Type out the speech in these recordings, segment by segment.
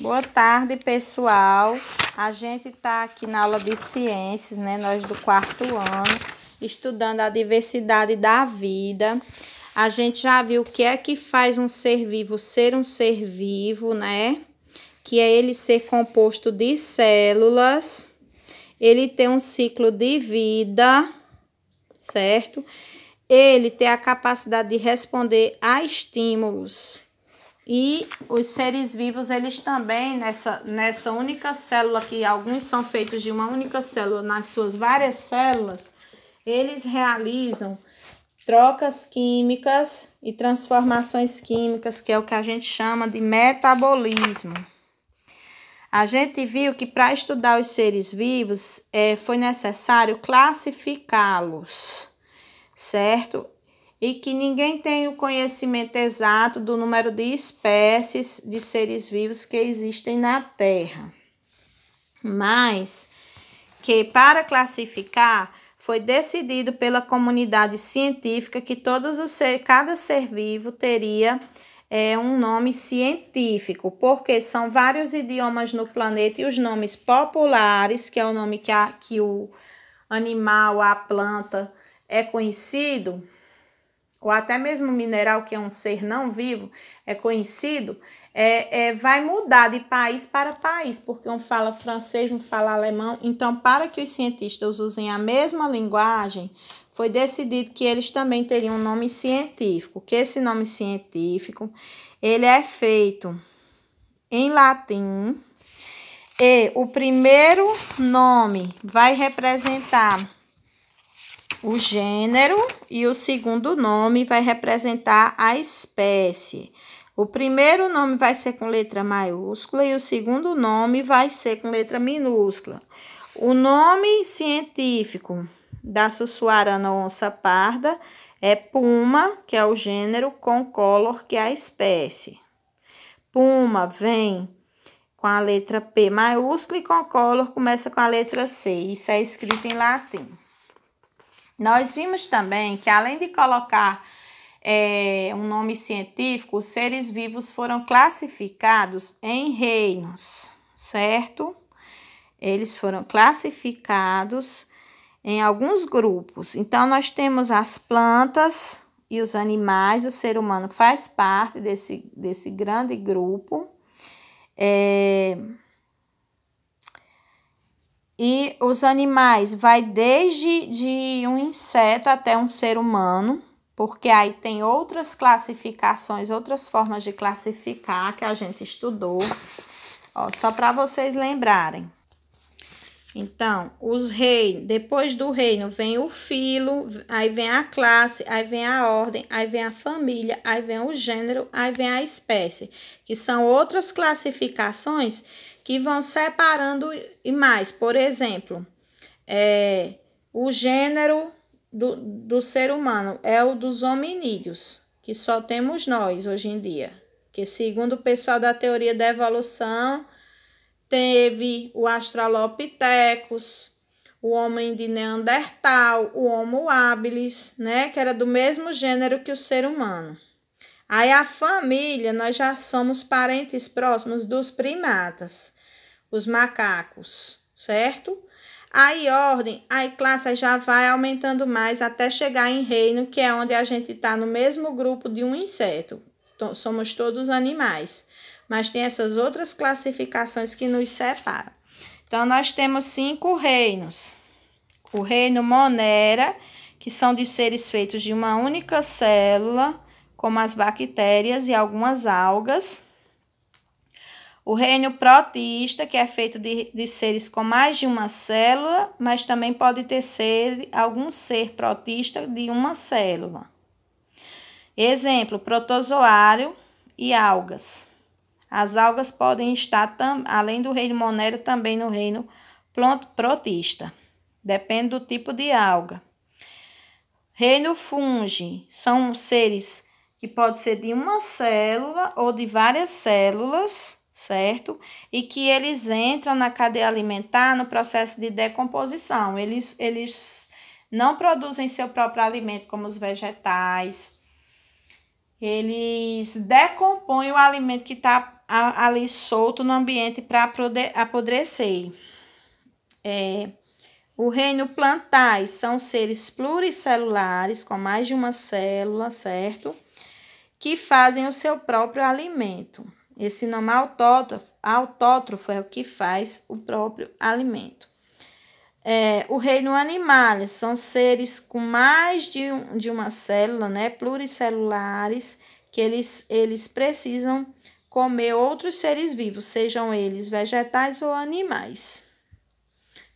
Boa tarde, pessoal. A gente está aqui na aula de ciências, né? Nós do quarto ano, estudando a diversidade da vida. A gente já viu o que é que faz um ser vivo ser um ser vivo, né? Que é ele ser composto de células, ele ter um ciclo de vida, certo? Ele ter a capacidade de responder a estímulos e os seres vivos, eles também, nessa, nessa única célula, que alguns são feitos de uma única célula, nas suas várias células, eles realizam trocas químicas e transformações químicas, que é o que a gente chama de metabolismo. A gente viu que para estudar os seres vivos é, foi necessário classificá-los, certo? e que ninguém tem o conhecimento exato do número de espécies de seres vivos que existem na Terra, mas que para classificar foi decidido pela comunidade científica que todos os ser, cada ser vivo teria é, um nome científico, porque são vários idiomas no planeta e os nomes populares, que é o nome que, a, que o animal, a planta é conhecido, ou até mesmo mineral, que é um ser não vivo, é conhecido, é, é, vai mudar de país para país, porque um fala francês, um fala alemão. Então, para que os cientistas usem a mesma linguagem, foi decidido que eles também teriam um nome científico, que esse nome científico, ele é feito em latim, e o primeiro nome vai representar o gênero e o segundo nome vai representar a espécie. O primeiro nome vai ser com letra maiúscula e o segundo nome vai ser com letra minúscula. O nome científico da Sussuarana onça parda é puma, que é o gênero, com color que é a espécie. Puma vem com a letra P maiúscula e com color começa com a letra C. Isso é escrito em latim. Nós vimos também que, além de colocar é, um nome científico, os seres vivos foram classificados em reinos, certo? Eles foram classificados em alguns grupos. Então, nós temos as plantas e os animais, o ser humano faz parte desse, desse grande grupo. É, e os animais vai desde de um inseto até um ser humano, porque aí tem outras classificações, outras formas de classificar que a gente estudou. Ó, só para vocês lembrarem. Então, os reinos, depois do reino vem o filo, aí vem a classe, aí vem a ordem, aí vem a família, aí vem o gênero, aí vem a espécie, que são outras classificações que vão separando e mais. Por exemplo, é, o gênero do, do ser humano é o dos hominídeos, que só temos nós hoje em dia. Que segundo o pessoal da teoria da evolução, teve o Australopithecus, o homem de Neandertal, o Homo habilis, né, que era do mesmo gênero que o ser humano. Aí a família, nós já somos parentes próximos dos primatas os macacos, certo? Aí ordem, aí classe já vai aumentando mais até chegar em reino, que é onde a gente está no mesmo grupo de um inseto. somos todos animais, mas tem essas outras classificações que nos separam. Então, nós temos cinco reinos. O reino Monera, que são de seres feitos de uma única célula, como as bactérias e algumas algas. O reino proteísta, que é feito de, de seres com mais de uma célula, mas também pode ter ser, algum ser proteísta de uma célula. Exemplo: protozoário e algas. As algas podem estar, tam, além do reino monero, também no reino protista. Depende do tipo de alga. Reino fungi são seres que podem ser de uma célula ou de várias células certo? E que eles entram na cadeia alimentar no processo de decomposição. Eles, eles não produzem seu próprio alimento, como os vegetais. Eles decompõem o alimento que está ali solto no ambiente para apodrecer. É, o reino plantais são seres pluricelulares, com mais de uma célula, certo? Que fazem o seu próprio alimento. Esse nome autótrofo, autótrofo é o que faz o próprio alimento. É, o reino animal são seres com mais de, um, de uma célula, né, pluricelulares, que eles, eles precisam comer outros seres vivos, sejam eles vegetais ou animais,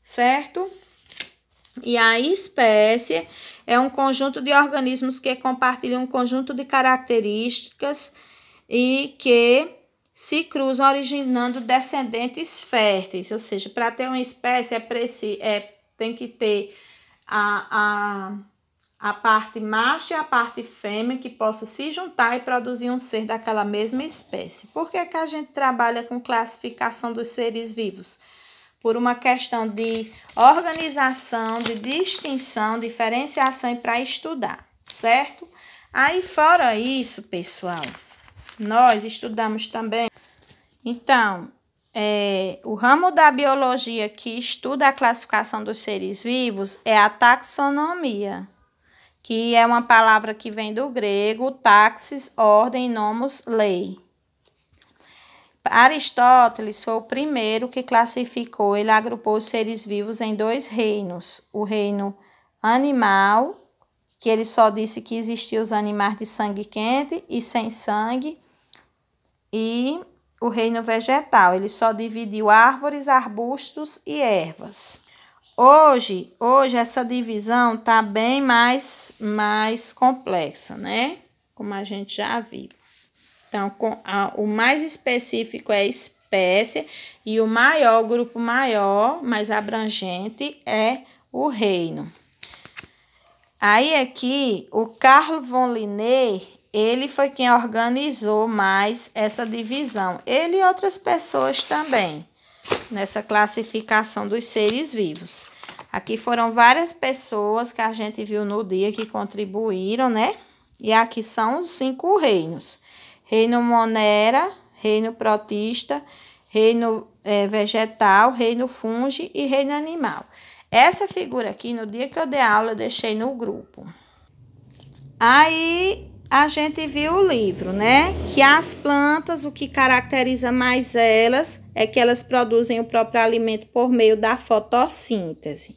certo? E a espécie é um conjunto de organismos que compartilham um conjunto de características e que se cruzam originando descendentes férteis, ou seja, para ter uma espécie é, preciso é tem que ter a, a, a parte macho e a parte fêmea que possa se juntar e produzir um ser daquela mesma espécie. Por que, que a gente trabalha com classificação dos seres vivos? Por uma questão de organização, de distinção, diferenciação e para estudar, certo? Aí, fora isso, pessoal, nós estudamos também. Então, é, o ramo da biologia que estuda a classificação dos seres vivos é a taxonomia, que é uma palavra que vem do grego taxis, ordem, nomos, lei. Aristóteles foi o primeiro que classificou, ele agrupou os seres vivos em dois reinos: o reino animal, que ele só disse que existiam os animais de sangue quente e sem sangue, e o reino vegetal. Ele só dividiu árvores, arbustos e ervas. Hoje, hoje essa divisão tá bem mais mais complexa, né? Como a gente já viu. Então, com a, o mais específico é espécie e o maior, o grupo maior, mais abrangente é o reino. Aí aqui, o Carlo von Linné, ele foi quem organizou mais essa divisão. Ele e outras pessoas também, nessa classificação dos seres vivos. Aqui foram várias pessoas que a gente viu no dia que contribuíram, né? E aqui são os cinco reinos: Reino Monera, Reino Protista, Reino é, Vegetal, Reino Funge e Reino Animal. Essa figura aqui, no dia que eu dei aula, eu deixei no grupo. Aí a gente viu o livro, né? Que as plantas, o que caracteriza mais elas é que elas produzem o próprio alimento por meio da fotossíntese.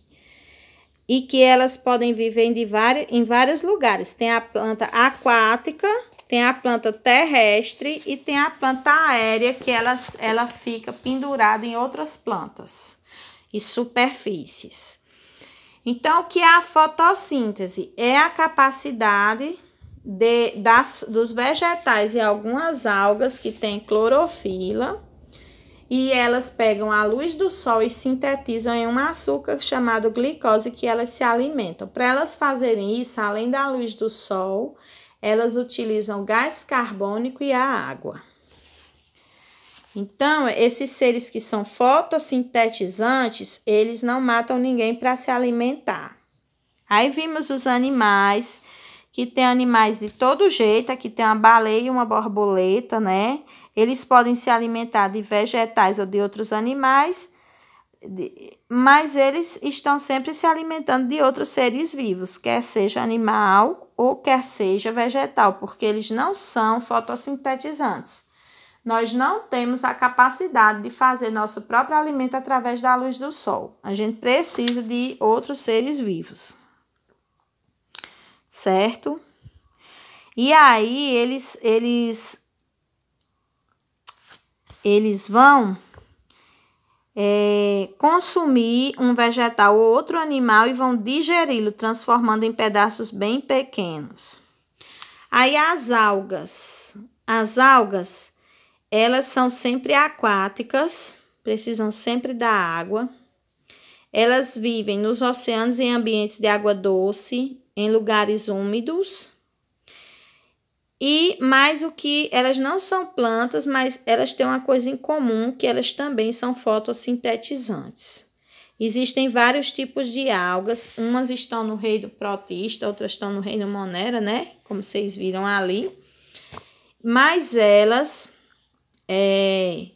E que elas podem viver em, vários, em vários lugares. Tem a planta aquática, tem a planta terrestre e tem a planta aérea, que elas, ela fica pendurada em outras plantas e superfícies. Então, o que é a fotossíntese? É a capacidade de, das, dos vegetais e algumas algas que têm clorofila e elas pegam a luz do sol e sintetizam em um açúcar chamado glicose que elas se alimentam. Para elas fazerem isso, além da luz do sol, elas utilizam gás carbônico e a água. Então, esses seres que são fotossintetizantes, eles não matam ninguém para se alimentar. Aí vimos os animais que tem animais de todo jeito, aqui tem uma baleia e uma borboleta, né? Eles podem se alimentar de vegetais ou de outros animais, mas eles estão sempre se alimentando de outros seres vivos, quer seja animal ou quer seja vegetal, porque eles não são fotossintetizantes. Nós não temos a capacidade de fazer nosso próprio alimento através da luz do sol. A gente precisa de outros seres vivos certo? E aí eles eles eles vão é, consumir um vegetal ou outro animal e vão digeri-lo, transformando em pedaços bem pequenos. Aí as algas, as algas, elas são sempre aquáticas, precisam sempre da água. Elas vivem nos oceanos em ambientes de água doce em lugares úmidos. E mais o que elas não são plantas, mas elas têm uma coisa em comum que elas também são fotossintetizantes. Existem vários tipos de algas, umas estão no reino protista, outras estão no reino monera, né? Como vocês viram ali. Mas elas é,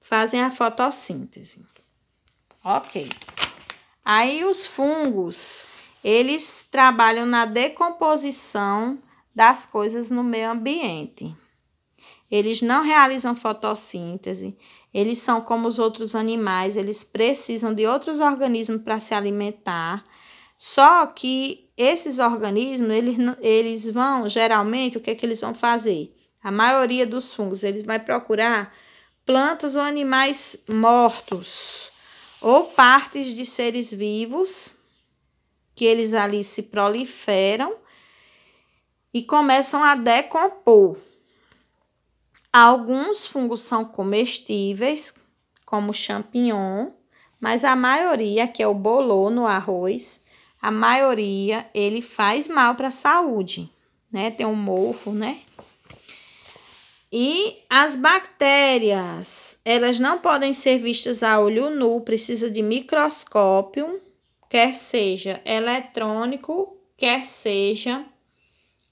fazem a fotossíntese. Ok. Aí os fungos eles trabalham na decomposição das coisas no meio ambiente. Eles não realizam fotossíntese, eles são como os outros animais, eles precisam de outros organismos para se alimentar. Só que esses organismos, eles, eles vão, geralmente, o que é que eles vão fazer? A maioria dos fungos, eles vai procurar plantas ou animais mortos ou partes de seres vivos que eles ali se proliferam e começam a decompor. Alguns fungos são comestíveis, como champignon, mas a maioria, que é o bolô no arroz, a maioria ele faz mal para a saúde, né? Tem um mofo, né? E as bactérias, elas não podem ser vistas a olho nu, precisa de microscópio quer seja eletrônico, quer seja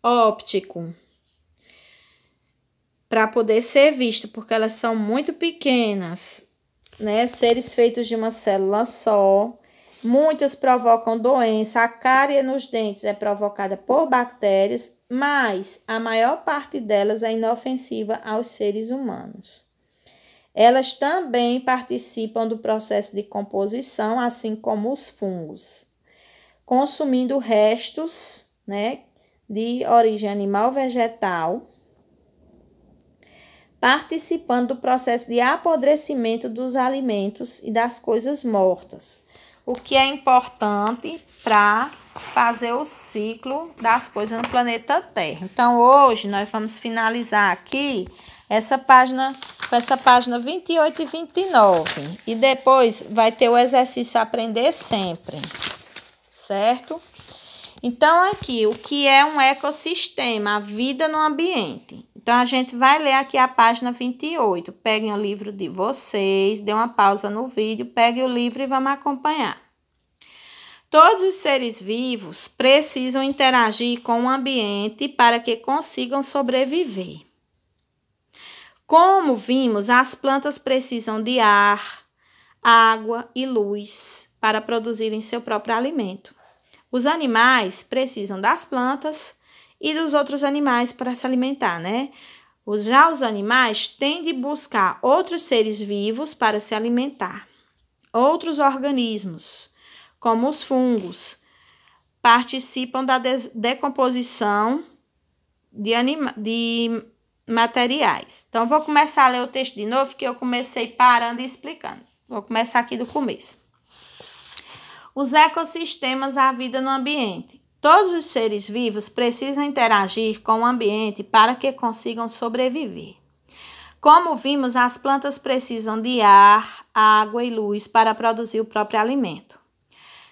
óptico, para poder ser visto, porque elas são muito pequenas, né? Seres feitos de uma célula só. Muitas provocam doença. A cárie nos dentes é provocada por bactérias, mas a maior parte delas é inofensiva aos seres humanos. Elas também participam do processo de composição, assim como os fungos, consumindo restos né, de origem animal vegetal, participando do processo de apodrecimento dos alimentos e das coisas mortas, o que é importante para fazer o ciclo das coisas no planeta Terra. Então, hoje nós vamos finalizar aqui essa página essa página 28 e 29. E depois vai ter o exercício aprender sempre, certo? Então, aqui, o que é um ecossistema? A vida no ambiente. Então, a gente vai ler aqui a página 28. Peguem o livro de vocês, dê uma pausa no vídeo, peguem o livro e vamos acompanhar. Todos os seres vivos precisam interagir com o ambiente para que consigam sobreviver. Como vimos, as plantas precisam de ar, água e luz para produzirem seu próprio alimento. Os animais precisam das plantas e dos outros animais para se alimentar, né? Já os animais têm de buscar outros seres vivos para se alimentar, outros organismos, como os fungos, participam da decomposição de, anima de materiais. Então, vou começar a ler o texto de novo, que eu comecei parando e explicando. Vou começar aqui do começo. Os ecossistemas, a vida no ambiente. Todos os seres vivos precisam interagir com o ambiente para que consigam sobreviver. Como vimos, as plantas precisam de ar, água e luz para produzir o próprio alimento.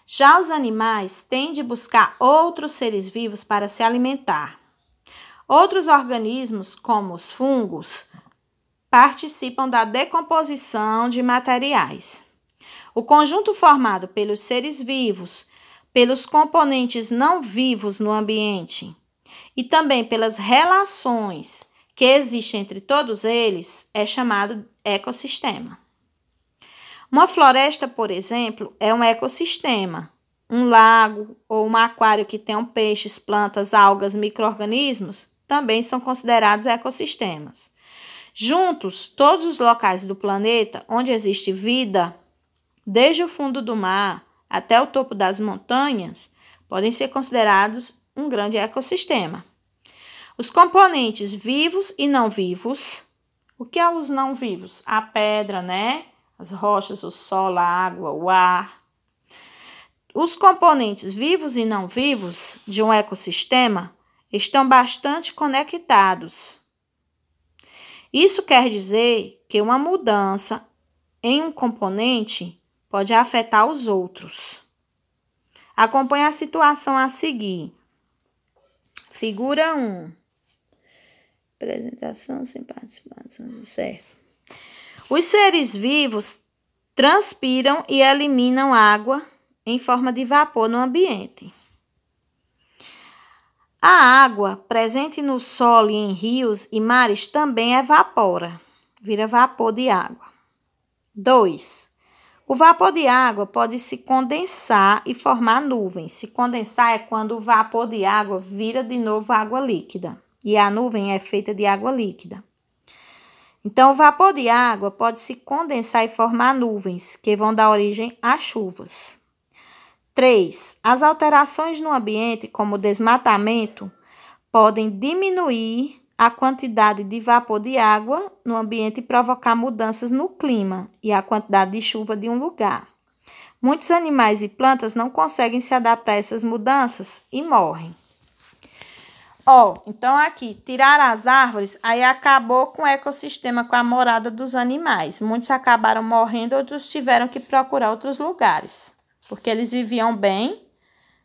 Já os animais têm de buscar outros seres vivos para se alimentar. Outros organismos, como os fungos, participam da decomposição de materiais. O conjunto formado pelos seres vivos, pelos componentes não vivos no ambiente e também pelas relações que existem entre todos eles é chamado ecossistema. Uma floresta, por exemplo, é um ecossistema. Um lago ou um aquário que tenham peixes, plantas, algas, micro-organismos também são considerados ecossistemas. Juntos, todos os locais do planeta onde existe vida, desde o fundo do mar até o topo das montanhas, podem ser considerados um grande ecossistema. Os componentes vivos e não vivos. O que é os não vivos? A pedra, né? As rochas, o sol, a água, o ar. Os componentes vivos e não vivos de um ecossistema estão bastante conectados. Isso quer dizer que uma mudança em um componente pode afetar os outros. Acompanhe a situação a seguir. Figura 1. Apresentação sem participação, certo. Os seres vivos transpiram e eliminam água em forma de vapor no ambiente. A água presente no solo e em rios e mares também evapora, vira vapor de água. 2. O vapor de água pode se condensar e formar nuvens. Se condensar é quando o vapor de água vira de novo água líquida e a nuvem é feita de água líquida. Então, o vapor de água pode se condensar e formar nuvens que vão dar origem a chuvas. 3. As alterações no ambiente, como desmatamento, podem diminuir a quantidade de vapor de água no ambiente e provocar mudanças no clima e a quantidade de chuva de um lugar. Muitos animais e plantas não conseguem se adaptar a essas mudanças e morrem. Ó, oh, então aqui, tirar as árvores, aí acabou com o ecossistema, com a morada dos animais. Muitos acabaram morrendo, outros tiveram que procurar outros lugares porque eles viviam bem,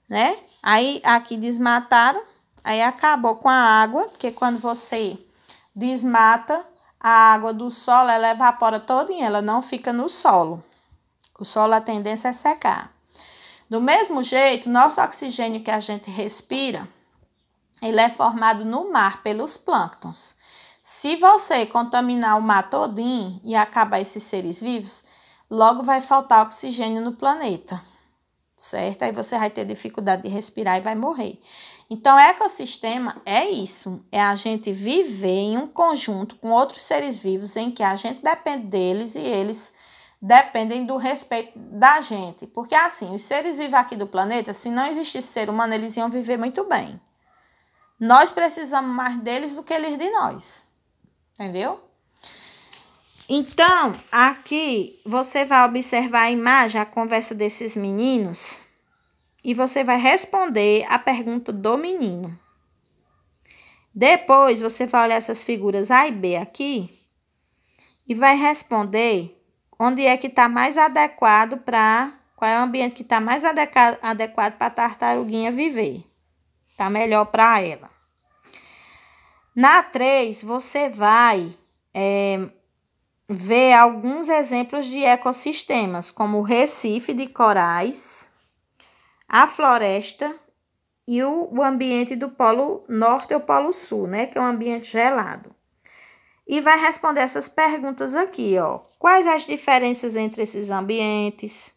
né? Aí aqui desmataram, aí acabou com a água, porque quando você desmata, a água do solo ela evapora toda e ela não fica no solo. O solo a tendência é secar. Do mesmo jeito, nosso oxigênio que a gente respira, ele é formado no mar pelos plânctons. Se você contaminar o mar todinho e acabar esses seres vivos, logo vai faltar oxigênio no planeta certo? Aí você vai ter dificuldade de respirar e vai morrer. Então, ecossistema é isso: é a gente viver em um conjunto com outros seres vivos em que a gente depende deles e eles dependem do respeito da gente. Porque, assim, os seres vivos aqui do planeta, se não existisse ser humano, eles iam viver muito bem. Nós precisamos mais deles do que eles de nós. Entendeu? Então, aqui você vai observar a imagem, a conversa desses meninos, e você vai responder a pergunta do menino. Depois, você vai olhar essas figuras A e B aqui e vai responder onde é que está mais adequado para. Qual é o ambiente que está mais adequado, adequado para a tartaruguinha viver? Está melhor para ela. Na 3, você vai. É, vê alguns exemplos de ecossistemas, como o recife de corais, a floresta e o ambiente do polo norte ou polo sul, né, que é um ambiente gelado. E vai responder essas perguntas aqui, ó. Quais as diferenças entre esses ambientes?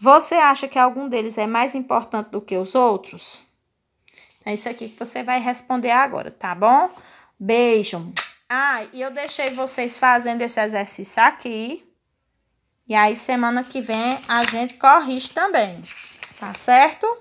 Você acha que algum deles é mais importante do que os outros? É isso aqui que você vai responder agora, tá bom? Beijo. Ah, e eu deixei vocês fazendo esse exercício aqui. E aí, semana que vem, a gente corrige também, tá certo?